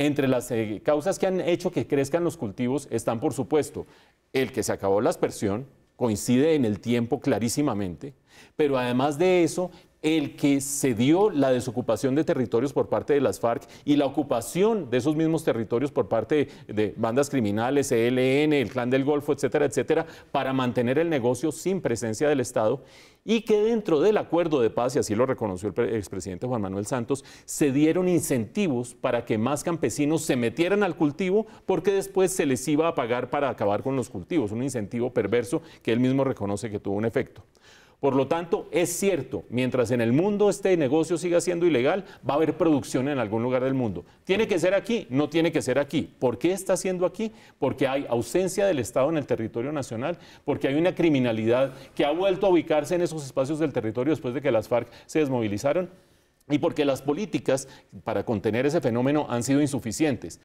Entre las eh, causas que han hecho que crezcan los cultivos están, por supuesto, el que se acabó la aspersión, coincide en el tiempo clarísimamente, pero además de eso, el que se dio la desocupación de territorios por parte de las FARC y la ocupación de esos mismos territorios por parte de, bandas criminales, ELN, el Clan del Golfo, etcétera, etcétera, para mantener el negocio sin presencia del Estado y que dentro del acuerdo de paz, y así lo reconoció el expresidente Juan Manuel Santos, se dieron incentivos para que más campesinos se metieran al cultivo porque después se les iba a pagar para acabar con los cultivos, un incentivo perverso que él mismo reconoce que tuvo un efecto. Por lo tanto, es cierto, mientras en el mundo este negocio siga siendo ilegal, va a haber producción en algún lugar del mundo. ¿Tiene que ser aquí? No tiene que ser aquí. ¿Por qué está siendo aquí? Porque hay ausencia del Estado en el territorio nacional, porque hay una criminalidad que ha vuelto a ubicarse en esos espacios del territorio después de que las FARC se desmovilizaron y porque las políticas para contener ese fenómeno han sido insuficientes.